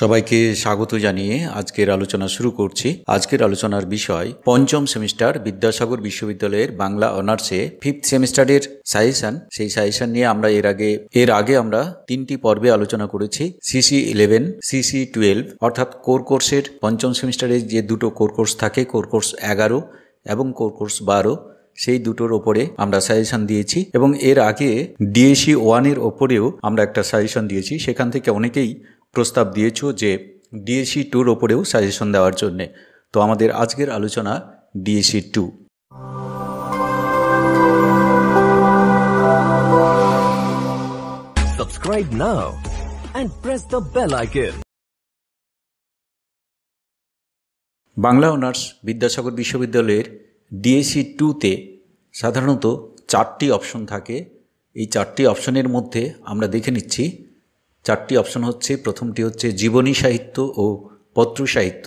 সবাইকে স্বাগত জানিয়ে আজকের আলোচনা শুরু করছি আজকের আলোচনার বিষয় পঞ্চম সেমিস্টার বিদ্যাসাগর বিশ্ববিদ্যালয়ের বাংলা অনার্সে ফিফথ সেমিস্টারের সাজেশন সেই সাজেশন নিয়ে আমরা এর আগে এর আগে আমরা তিনটি পর্বে আলোচনা করেছি সিসি ইলেভেন সিসি টুয়েলভ অর্থাৎ কোর কোর্সের পঞ্চম সেমিস্টারের যে দুটো কোর কোর্স থাকে কোর কোর্স এগারো এবং কোর কোর্স বারো সেই দুটোর ওপরে আমরা সাজেশন দিয়েছি এবং এর আগে ডিএসি e ওয়ানের ওপরেও আমরা একটা সাজেশন দিয়েছি সেখান থেকে অনেকেই প্রস্তাব দিয়েছ যে ডিএসি টুর ওপরেও সাজেশন দেওয়ার জন্যে তো আমাদের আজকের আলোচনা DSC two Subscribe now Bangla honours Vidyasagar বিশ্ববিদ্যালয়ের ডিএসি টুতে সাধারণত চারটি অপশন থাকে এই চারটি অপশনের মধ্যে আমরা দেখে নিচ্ছি চারটি অপশন হচ্ছে প্রথমটি হচ্ছে জীবনী সাহিত্য ও পত্র সাহিত্য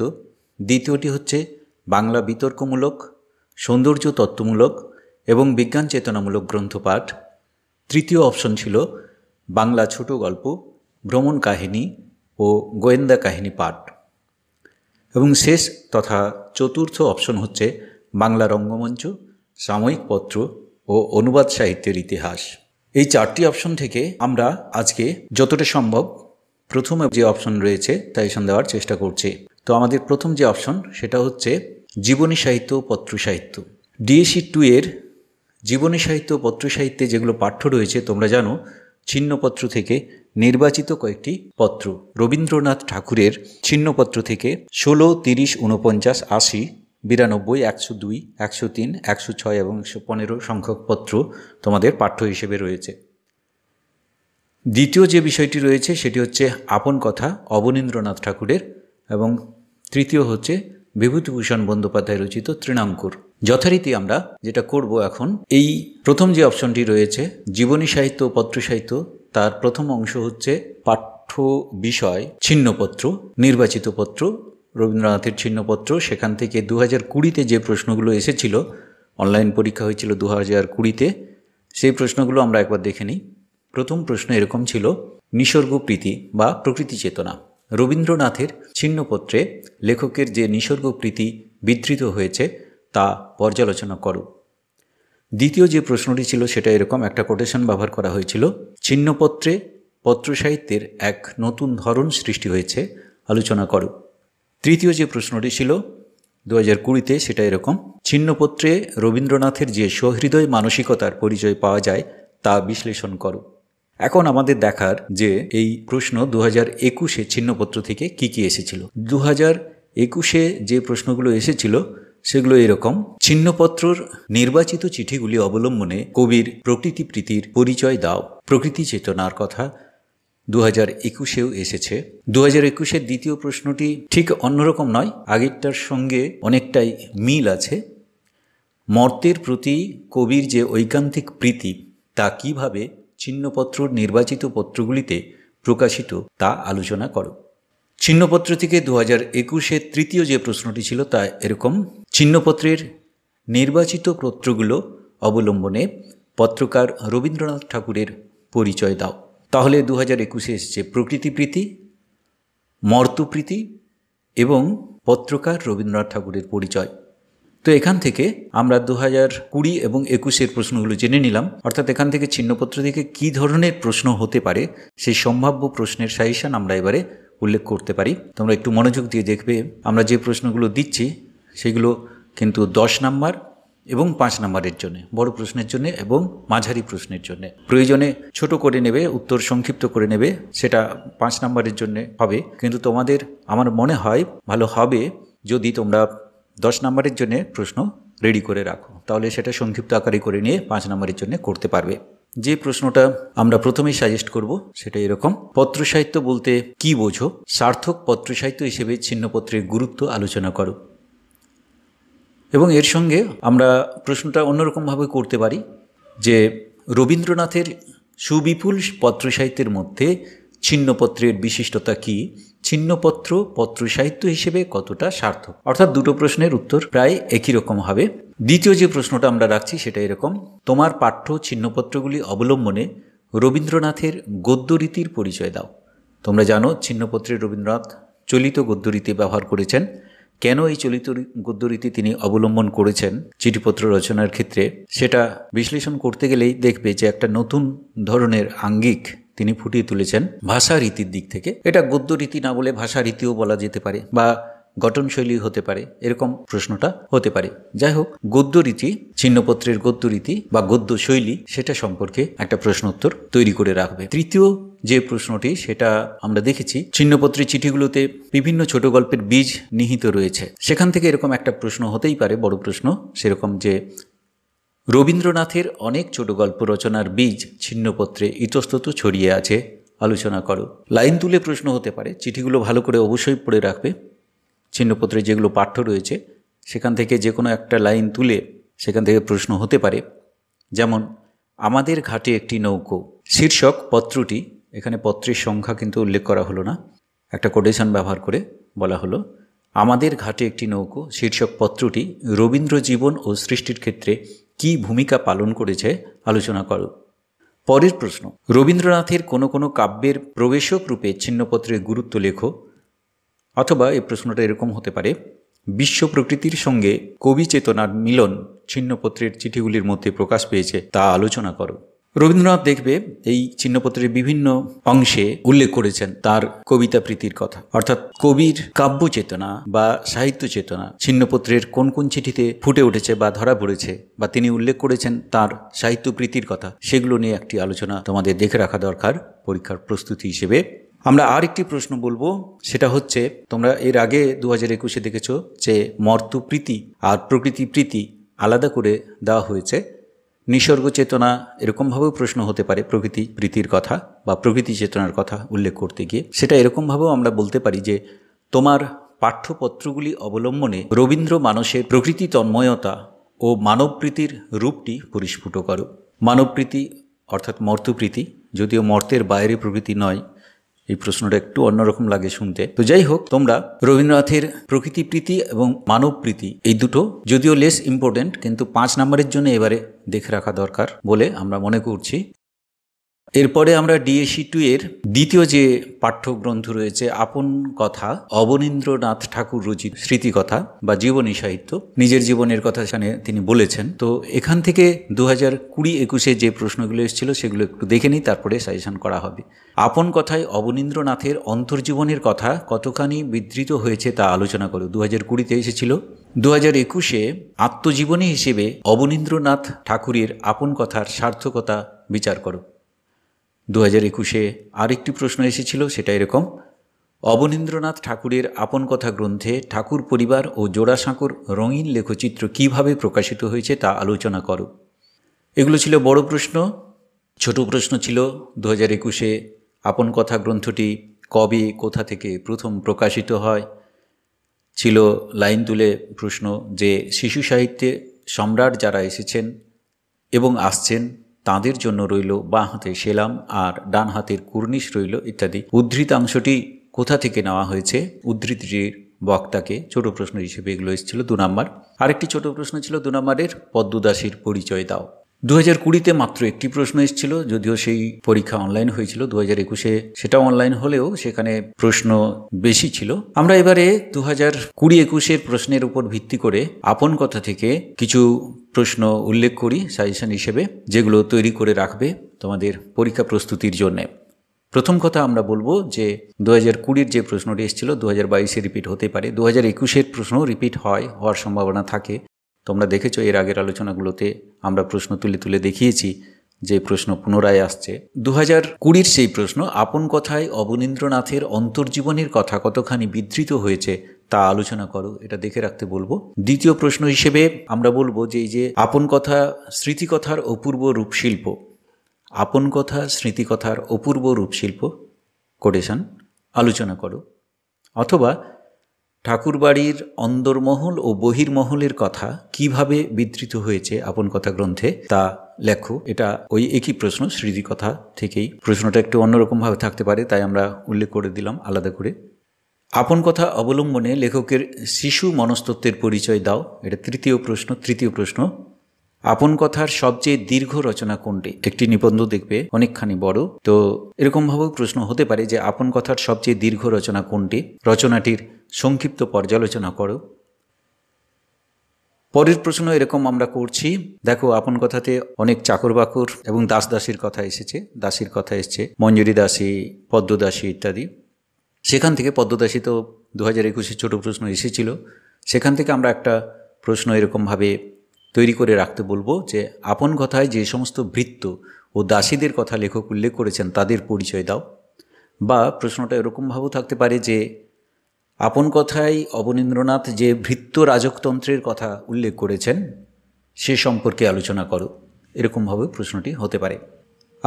দ্বিতীয়টি হচ্ছে বাংলা বিতর্কমূলক সৌন্দর্য তত্ত্বমূলক এবং বিজ্ঞান চেতনামূলক গ্রন্থপাঠ তৃতীয় অপশন ছিল বাংলা ছোট গল্প ভ্রমণ কাহিনী ও গোয়েন্দা কাহিনী পাঠ এবং শেষ তথা চতুর্থ অপশন হচ্ছে বাংলা রঙ্গমঞ্চ সাময়িক পত্র ও অনুবাদ সাহিত্যের ইতিহাস এই চারটি অপশন থেকে আমরা আজকে যতটা সম্ভব প্রথমে যে অপশন রয়েছে সাজেশন দেওয়ার চেষ্টা করছি তো আমাদের প্রথম যে অপশন সেটা হচ্ছে জীবনী সাহিত্য পত্র সাহিত্য ডিএসি টু এর জীবনী সাহিত্য পত্র সাহিত্যে যেগুলো পাঠ্য রয়েছে তোমরা জানো ছিন্নপত্র থেকে নির্বাচিত কয়েকটি পত্র রবীন্দ্রনাথ ঠাকুরের ছিন্নপত্র থেকে ষোলো তিরিশ উনপঞ্চাশ আশি বিরানব্বই একশো দুই একশো তিন একশো ছয় এবং একশো পনেরো সংখ্যক পত্র তোমাদের পাঠ্য হিসেবে রয়েছে দ্বিতীয় যে বিষয়টি রয়েছে সেটি হচ্ছে আপন কথা অবনীন্দ্রনাথ ঠাকুরের এবং তৃতীয় হচ্ছে বিভূতিভূষণ বন্দ্যোপাধ্যায় রচিত তৃণাঙ্কুর যথারীতি আমরা যেটা করব এখন এই প্রথম যে অপশনটি রয়েছে জীবনী সাহিত্য পত্র সাহিত্য তার প্রথম অংশ হচ্ছে পাঠ্য বিষয় ছিন্নপত্র নির্বাচিত পত্র রবীন্দ্রনাথের ছিন্নপত্র সেখান থেকে দু হাজার কুড়িতে যে প্রশ্নগুলো এসেছিল অনলাইন পরীক্ষা হয়েছিল দু হাজার কুড়িতে সেই প্রশ্নগুলো আমরা একবার দেখে নিই প্রথম প্রশ্ন এরকম ছিল নিসর্গ প্রীতি বা প্রকৃতি চেতনা রবীন্দ্রনাথের ছিন্নপত্রে লেখকের যে নিসর্গ প্রীতি বিধৃত হয়েছে তা পর্যালোচনা করো দ্বিতীয় যে প্রশ্নটি ছিল সেটা এরকম একটা কোটেশন ব্যবহার করা হয়েছিল ছিন্নপত্রে পত্রসাহিত্যের এক নতুন ধরন সৃষ্টি হয়েছে আলোচনা করো তৃতীয় যে প্রশ্নটি ছিল দু হাজার কুড়িতে সেটা এরকম ছিন্নপত্রে রবীন্দ্রনাথের যে সহৃদয় মানসিকতার পরিচয় পাওয়া যায় তা বিশ্লেষণ করো এখন আমাদের দেখার যে এই প্রশ্ন দু হাজার একুশে ছিন্নপত্র থেকে কি কি এসেছিল দু হাজার একুশে যে প্রশ্নগুলো এসেছিল সেগুলো এরকম ছিন্নপত্রর নির্বাচিত চিঠিগুলি অবলম্বনে কবির প্রকৃতি প্রীতির পরিচয় দাও প্রকৃতি চেতনার কথা দু হাজার একুশেও এসেছে দু হাজার একুশের দ্বিতীয় প্রশ্নটি ঠিক অন্যরকম নয় আগেরটার সঙ্গে অনেকটাই মিল আছে মর্তের প্রতি কবির যে ঐকান্তিক প্রীতি তা কিভাবে চিহ্নপত্রর নির্বাচিত পত্রগুলিতে প্রকাশিত তা আলোচনা করো চিহ্নপত্র থেকে দু হাজার একুশের তৃতীয় যে প্রশ্নটি ছিল তা এরকম চিহ্নপত্রের নির্বাচিত পত্রগুলো অবলম্বনে পত্রকার রবীন্দ্রনাথ ঠাকুরের পরিচয় দাও তাহলে দু হাজার একুশে এসছে প্রকৃতিপ্রীতি মর্তপ্রীতি এবং পত্রকার রবীন্দ্রনাথ ঠাকুরের পরিচয় তো এখান থেকে আমরা দু হাজার কুড়ি এবং একুশের প্রশ্নগুলো জেনে নিলাম অর্থাৎ এখান থেকে ছিন্নপত্র থেকে কি ধরনের প্রশ্ন হতে পারে সেই সম্ভাব্য প্রশ্নের সাজেশান আমরা এবারে উল্লেখ করতে পারি তোমরা একটু মনোযোগ দিয়ে দেখবে আমরা যে প্রশ্নগুলো দিচ্ছি সেগুলো কিন্তু দশ নাম্বার এবং পাঁচ নম্বরের জন্য বড় প্রশ্নের জন্য এবং মাঝারি প্রশ্নের জন্য প্রয়োজনে ছোট করে নেবে উত্তর সংক্ষিপ্ত করে নেবে সেটা পাঁচ নম্বরের জন্য হবে কিন্তু তোমাদের আমার মনে হয় ভালো হবে যদি তোমরা দশ নম্বরের জন্য প্রশ্ন রেডি করে রাখো তাহলে সেটা সংক্ষিপ্ত আকারে করে নিয়ে পাঁচ নম্বরের জন্য করতে পারবে যে প্রশ্নটা আমরা প্রথমেই সাজেস্ট করব সেটা এরকম পত্রসাহিত্য বলতে কি বোঝো সার্থক পত্রসাহিত্য হিসেবে ছিন্নপত্রের গুরুত্ব আলোচনা করো এবং এর সঙ্গে আমরা প্রশ্নটা অন্যরকমভাবে করতে পারি যে রবীন্দ্রনাথের সুবিপুল পত্র সাহিত্যের মধ্যে ছিন্নপত্রের বিশিষ্টতা কি ছিন্নপত্র পত্র সাহিত্য হিসেবে কতটা সার্থক অর্থাৎ দুটো প্রশ্নের উত্তর প্রায় একই রকম হবে দ্বিতীয় যে প্রশ্নটা আমরা রাখছি সেটা এরকম তোমার পাঠ্য ছিন্নপত্রগুলি অবলম্বনে রবীন্দ্রনাথের গদ্যরীতির পরিচয় দাও তোমরা জানো ছিন্নপত্রে রবীন্দ্রনাথ চলিত গদ্যরীতি ব্যবহার করেছেন কেন এই চলিত গদ্যরীতি তিনি অবলম্বন করেছেন চিঠিপত্র রচনার ক্ষেত্রে সেটা বিশ্লেষণ করতে গেলেই দেখবে যে একটা নতুন ধরনের আঙ্গিক তিনি ফুটিয়ে তুলেছেন ভাষা রীতির দিক থেকে এটা গদ্য রীতি না বলে ভাষা রীতিও বলা যেতে পারে বা গঠনশৈলী হতে পারে এরকম প্রশ্নটা হতে পারে যাই হোক গদ্য রীতি ছিন্নপত্রের গদ্য রীতি বা গদ্য শৈলী সেটা সম্পর্কে একটা প্রশ্নোত্তর তৈরি করে রাখবে তৃতীয় যে প্রশ্নটি সেটা আমরা দেখেছি ছিন্নপত্রী চিঠিগুলোতে বিভিন্ন ছোট গল্পের বীজ নিহিত রয়েছে সেখান থেকে এরকম একটা প্রশ্ন হতেই পারে বড় প্রশ্ন সেরকম যে রবীন্দ্রনাথের অনেক ছোট গল্প রচনার বীজ ছিন্নপত্রে ইতস্তত ছড়িয়ে আছে আলোচনা করো লাইন তুলে প্রশ্ন হতে পারে চিঠিগুলো ভালো করে অবশ্যই পড়ে রাখবে চিহ্নপত্রে যেগুলো পাঠ্য রয়েছে সেখান থেকে যে কোনো একটা লাইন তুলে সেখান থেকে প্রশ্ন হতে পারে যেমন আমাদের ঘাটে একটি নৌকো শীর্ষক পত্রটি এখানে পত্রের সংখ্যা কিন্তু উল্লেখ করা হলো না একটা কোটেশন ব্যবহার করে বলা হলো আমাদের ঘাটে একটি নৌকো শীর্ষক পত্রটি রবীন্দ্র জীবন ও সৃষ্টির ক্ষেত্রে কি ভূমিকা পালন করেছে আলোচনা করো পরের প্রশ্ন রবীন্দ্রনাথের কোনো কোনো কাব্যের প্রবেশক রূপে ছিন্নপত্রের গুরুত্ব লেখো অথবা এই প্রশ্নটা এরকম হতে পারে বিশ্ব প্রকৃতির সঙ্গে কবি চেতনার মিলন ছিন্নপত্রের চিঠিগুলির মধ্যে প্রকাশ পেয়েছে তা আলোচনা করো রবীন্দ্রনাথ দেখবে এই চিহ্নপত্রের বিভিন্ন অংশে উল্লেখ করেছেন তার কবিতা প্রীতির কথা অর্থাৎ কবির কাব্য চেতনা বা সাহিত্য চেতনা ছিন্নপত্রের কোন কোন চিঠিতে ফুটে উঠেছে বা ধরা পড়েছে বা তিনি উল্লেখ করেছেন তার সাহিত্য প্রীতির কথা সেগুলো নিয়ে একটি আলোচনা তোমাদের দেখে রাখা দরকার পরীক্ষার প্রস্তুতি হিসেবে আমরা আর একটি প্রশ্ন বলবো সেটা হচ্ছে তোমরা এর আগে দু হাজার একুশে দেখেছো যে মর্ত প্রীতি আর প্রকৃতি প্রীতি আলাদা করে দেওয়া হয়েছে নিসর্গ চেতনা এরকমভাবেও প্রশ্ন হতে পারে প্রকৃতি প্রীতির কথা বা প্রকৃতি চেতনার কথা উল্লেখ করতে গিয়ে সেটা এরকমভাবেও আমরা বলতে পারি যে তোমার পাঠ্যপত্রগুলি অবলম্বনে রবীন্দ্র মানুষের প্রকৃতি তন্ময়তা ও মানবপ্রীতির রূপটি পরিস্ফুট করো মানবপ্রীতি অর্থাৎ মর্তপ্রীতি যদিও মর্তের বাইরে প্রকৃতি নয় এই প্রশ্নটা একটু অন্যরকম লাগে শুনতে তো যাই হোক তোমরা রবীন্দ্রনাথের প্রকৃতি প্রীতি এবং মানব প্রীতি এই দুটো যদিও লেস ইম্পর্টেন্ট কিন্তু পাঁচ নম্বরের জন্য এবারে দেখে রাখা দরকার বলে আমরা মনে করছি এরপরে আমরা ডিএসি টু এর দ্বিতীয় যে পাঠ্যগ্রন্থ রয়েছে আপন কথা অবনীন্দ্রনাথ ঠাকুর রচিত স্মৃতিকথা বা জীবনী সাহিত্য নিজের জীবনের কথা সেখানে তিনি বলেছেন তো এখান থেকে দু হাজার কুড়ি একুশে যে প্রশ্নগুলো এসেছিল সেগুলো একটু দেখে নিই তারপরে সাজেশন করা হবে আপন কথায় অবনীন্দ্রনাথের অন্তর্জীবনের কথা কতখানি বিধৃত হয়েছে তা আলোচনা করো দু হাজার কুড়িতে এসেছিল দু হাজার একুশে আত্মজীবনী হিসেবে অবনীন্দ্রনাথ ঠাকুরের আপন কথার সার্থকতা বিচার করো দু হাজার একুশে আরেকটি প্রশ্ন এসেছিল সেটা এরকম অবনীন্দ্রনাথ ঠাকুরের আপন কথা গ্রন্থে ঠাকুর পরিবার ও জোড়াসাঁকোর রঙিন লেখচিত্র কিভাবে প্রকাশিত হয়েছে তা আলোচনা করো এগুলো ছিল বড় প্রশ্ন ছোট প্রশ্ন ছিল দু হাজার একুশে আপন কথা গ্রন্থটি কবে কোথা থেকে প্রথম প্রকাশিত হয় ছিল লাইন তুলে প্রশ্ন যে শিশু সাহিত্যে সম্রাট যারা এসেছেন এবং আসছেন তাদের জন্য রইল বাঁ হাতে সেলাম আর ডান হাতের কুর্নিশ রইল ইত্যাদি উদ্ধৃতাংশটি কোথা থেকে নেওয়া হয়েছে উদ্ধৃতিটির বক্তাকে ছোট প্রশ্ন হিসেবে এগুলো এসেছিল দু নম্বর আরেকটি ছোট প্রশ্ন ছিল দু নম্বরের পদ্মদাসীর পরিচয় দাও দু হাজার কুড়িতে মাত্র একটি প্রশ্ন এসেছিল যদিও সেই পরীক্ষা অনলাইন হয়েছিল দু হাজার একুশে সেটা অনলাইন হলেও সেখানে প্রশ্ন বেশি ছিল আমরা এবারে দু হাজার কুড়ি একুশের প্রশ্নের উপর ভিত্তি করে আপন কথা থেকে কিছু প্রশ্ন উল্লেখ করি সাজেশন হিসেবে যেগুলো তৈরি করে রাখবে তোমাদের পরীক্ষা প্রস্তুতির জন্যে প্রথম কথা আমরা বলবো যে দু হাজার কুড়ির যে প্রশ্নটি এসেছিল দু হাজার বাইশে রিপিট হতে পারে দু হাজার একুশের প্রশ্ন রিপিট হয় হওয়ার সম্ভাবনা থাকে তোমরা দেখেছো এর আগের আলোচনাগুলোতে আমরা প্রশ্ন তুলে তুলে দেখিয়েছি যে প্রশ্ন পুনরায় আসছে দু হাজার কুড়ির সেই প্রশ্ন আপন কথায় অবনীন্দ্রনাথের অন্তর্জীবনীর কথা কতখানি বিধৃত হয়েছে তা আলোচনা করো এটা দেখে রাখতে বলবো দ্বিতীয় প্রশ্ন হিসেবে আমরা বলবো যে এই যে আপন কথা স্মৃতিকথার অপূর্ব রূপশিল্প আপন কথা স্মৃতিকথার অপূর্ব রূপশিল্প কোটেশন আলোচনা করো অথবা ঠাকুরবাড়ির অন্দরমহল ও বহির্মহলের কথা কিভাবে বিদ্রিত হয়েছে আপন কথা গ্রন্থে তা লেখো এটা ওই একই প্রশ্ন স্মৃতিকথা থেকেই প্রশ্নটা একটু অন্যরকমভাবে থাকতে পারে তাই আমরা উল্লেখ করে দিলাম আলাদা করে আপন কথা অবলম্বনে লেখকের শিশু মনস্তত্বের পরিচয় দাও এটা তৃতীয় প্রশ্ন তৃতীয় প্রশ্ন আপন কথার সবচেয়ে দীর্ঘ রচনা কোনটি একটি নিবন্ধ দেখবে অনেকখানি বড় তো এরকমভাবেও প্রশ্ন হতে পারে যে আপন কথার সবচেয়ে দীর্ঘ রচনা কোনটি রচনাটির সংক্ষিপ্ত পর্যালোচনা করো পরের প্রশ্ন এরকম আমরা করছি দেখো আপন কথাতে অনেক চাকর বাকর এবং দাস দাসীর কথা এসেছে দাসীর কথা এসছে মঞ্জুরি দাসী পদ্মদাসী ইত্যাদি সেখান থেকে পদ্মদাসী তো দু হাজার একুশে ছোটো প্রশ্ন এসেছিল সেখান থেকে আমরা একটা প্রশ্ন এরকমভাবে তৈরি করে রাখতে বলবো যে আপন কথায় যে সমস্ত বৃত্ত ও দাসীদের কথা লেখক উল্লেখ করেছেন তাদের পরিচয় দাও বা প্রশ্নটা এরকমভাবেও থাকতে পারে যে আপন কথায় অবনীন্দ্রনাথ যে ভৃত্য রাজকতন্ত্রের কথা উল্লেখ করেছেন সে সম্পর্কে আলোচনা করো এরকমভাবে প্রশ্নটি হতে পারে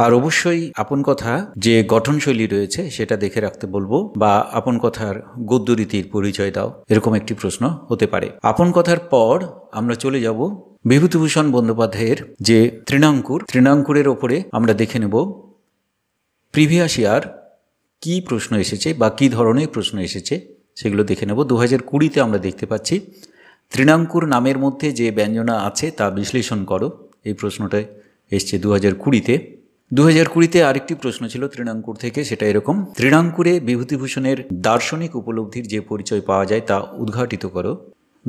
আর অবশ্যই আপন কথা যে গঠনশৈলী রয়েছে সেটা দেখে রাখতে বলবো বা আপন কথার গদ্যরীতির পরিচয় দাও এরকম একটি প্রশ্ন হতে পারে আপন কথার পর আমরা চলে যাব বিভূতিভূষণ বন্দ্যোপাধ্যায়ের যে তৃণাঙ্কুর তৃণাঙ্কুরের ওপরে আমরা দেখে নেব প্রিভিয়াস ইয়ার কী প্রশ্ন এসেছে বা কী ধরনের প্রশ্ন এসেছে সেগুলো দেখে নেব দু হাজার কুড়িতে আমরা দেখতে পাচ্ছি তৃণাঙ্কুর নামের মধ্যে যে ব্যঞ্জনা আছে তা বিশ্লেষণ করো এই প্রশ্নটা এসছে দু হাজার কুড়িতে দু হাজার কুড়িতে আরেকটি প্রশ্ন ছিল তৃণাঙ্কুর থেকে সেটা এরকম তৃণাঙ্কুরে বিভূতিভূষণের দার্শনিক উপলব্ধির যে পরিচয় পাওয়া যায় তা উদ্ঘাটিত করো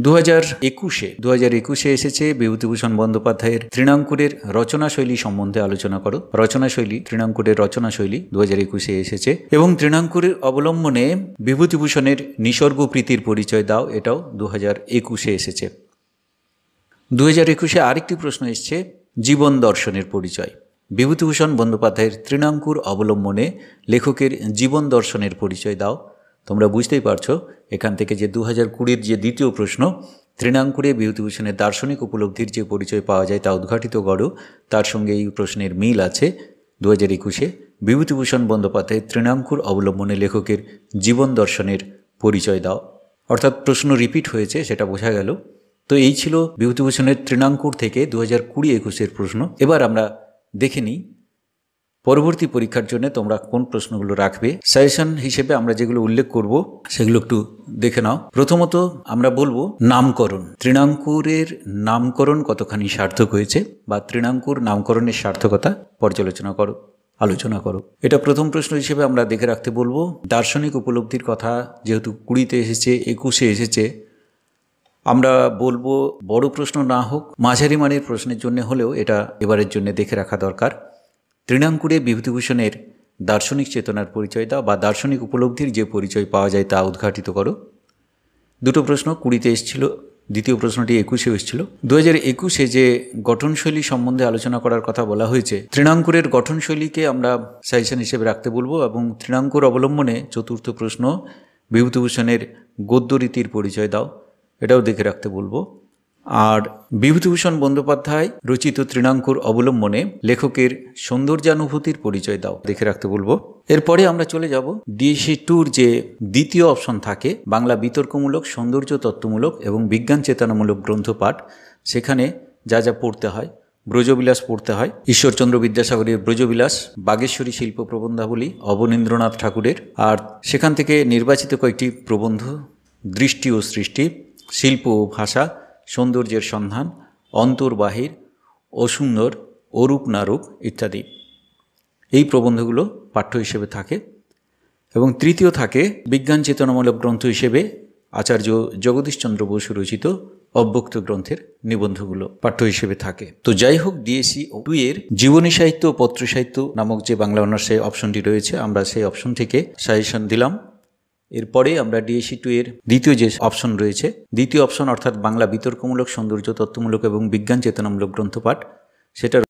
দু হাজার একুশে দু হাজার একুশে এসেছে বিভূতিভূষণ বন্দ্যোপাধ্যায়ের তৃণাঙ্কুরের রচনা শৈলী সম্বন্ধে আলোচনা করো রচনা শৈলী তৃণাঙ্কুরের রচনা শৈলী দু হাজার একুশে এসেছে এবং তৃণাঙ্কুরের অবলম্বনে বিভূতিভূষণের নিসর্গ প্রীতির পরিচয় দাও এটাও দু হাজার একুশে এসেছে দু হাজার একুশে আরেকটি প্রশ্ন এসছে জীবন দর্শনের পরিচয় বিভূতিভূষণ বন্দ্যোপাধ্যায়ের তৃণাঙ্কুর অবলম্বনে লেখকের জীবন দর্শনের পরিচয় দাও তোমরা বুঝতেই পারছো এখান থেকে যে দু হাজার কুড়ির যে দ্বিতীয় প্রশ্ন তৃণাঙ্কুরে বিভূতিভূষণের দার্শনিক উপলব্ধির যে পরিচয় পাওয়া যায় তা উদ্ঘাটিত গড় তার সঙ্গে এই প্রশ্নের মিল আছে দু হাজার একুশে বিভূতিভূষণ বন্দ্যোপাধ্যায় তৃণাঙ্কুর অবলম্বনে লেখকের জীবন দর্শনের পরিচয় দাও অর্থাৎ প্রশ্ন রিপিট হয়েছে সেটা বোঝা গেল তো এই ছিল বিভূতিভূষণের তৃণাঙ্কুর থেকে দু হাজার কুড়ি একুশের প্রশ্ন এবার আমরা দেখে নিই পরবর্তী পরীক্ষার জন্য তোমরা কোন প্রশ্নগুলো রাখবে সাজেশন হিসেবে আমরা যেগুলো উল্লেখ করব সেগুলো একটু দেখে নাও প্রথমত আমরা বলবো নামকরণ তৃণাঙ্কুরের নামকরণ কতখানি সার্থক হয়েছে বা তৃণাঙ্কুর নামকরণের সার্থকতা পর্যালোচনা করো আলোচনা করো এটা প্রথম প্রশ্ন হিসেবে আমরা দেখে রাখতে বলবো দার্শনিক উপলব্ধির কথা যেহেতু কুড়িতে এসেছে একুশে এসেছে আমরা বলবো বড় প্রশ্ন না হোক মাঝারি মানের প্রশ্নের জন্য হলেও এটা এবারের জন্য দেখে রাখা দরকার তৃণাঙ্কুরে বিভূতিভূষণের দার্শনিক চেতনার পরিচয় দাও বা দার্শনিক উপলব্ধির যে পরিচয় পাওয়া যায় তা উদ্ঘাটিত করো দুটো প্রশ্ন কুড়িতে এসেছিল দ্বিতীয় প্রশ্নটি একুশে এসেছিল দু হাজার একুশে যে গঠনশৈলী সম্বন্ধে আলোচনা করার কথা বলা হয়েছে তৃণাঙ্কুরের গঠনশৈলীকে আমরা সাজেশন হিসেবে রাখতে বলবো এবং তৃণাঙ্কুর অবলম্বনে চতুর্থ প্রশ্ন বিভূতিভূষণের গদ্যরীতির পরিচয় দাও এটাও দেখে রাখতে বলবো আর বিভূতিভূষণ বন্দ্যোপাধ্যায় রচিত তৃণাঙ্কুর অবলম্বনে লেখকের সৌন্দর্যানুভূতির পরিচয় দাও দেখে রাখতে বলবো এরপরে আমরা চলে যাব ডিএসি টুর যে দ্বিতীয় অপশন থাকে বাংলা বিতর্কমূলক সৌন্দর্য তত্ত্বমূলক এবং বিজ্ঞান চেতনামূলক গ্রন্থপাঠ সেখানে যা যা পড়তে হয় ব্রজবিলাস পড়তে হয় ঈশ্বরচন্দ্র বিদ্যাসাগরের ব্রজবিলাস বাগেশ্বরী শিল্প প্রবন্ধাবলী অবনীন্দ্রনাথ ঠাকুরের আর সেখান থেকে নির্বাচিত কয়েকটি প্রবন্ধ দৃষ্টি ও সৃষ্টি শিল্প ও ভাষা সৌন্দর্যের সন্ধান অন্তর্বাহির অসুন্দর অরূপ নারূপ ইত্যাদি এই প্রবন্ধগুলো পাঠ্য হিসেবে থাকে এবং তৃতীয় থাকে বিজ্ঞান চেতনামূলক গ্রন্থ হিসেবে আচার্য জগদীশচন্দ্র বসু রচিত অব্যক্ত গ্রন্থের নিবন্ধগুলো পাঠ্য হিসেবে থাকে তো যাই হোক ডিএসি টু e এর জীবনী সাহিত্য ও পত্র সাহিত্য নামক যে বাংলা অনার্সে অপশনটি রয়েছে আমরা সেই অপশন থেকে সাজেশন দিলাম এরপরে আমরা ডিএসি টু এর দ্বিতীয় যে অপশন রয়েছে দ্বিতীয় অপশন অর্থাৎ বাংলা বিতর্কমূলক সৌন্দর্য তত্ত্বমূলক এবং বিজ্ঞান চেতনামূলক গ্রন্থপাঠ সেটার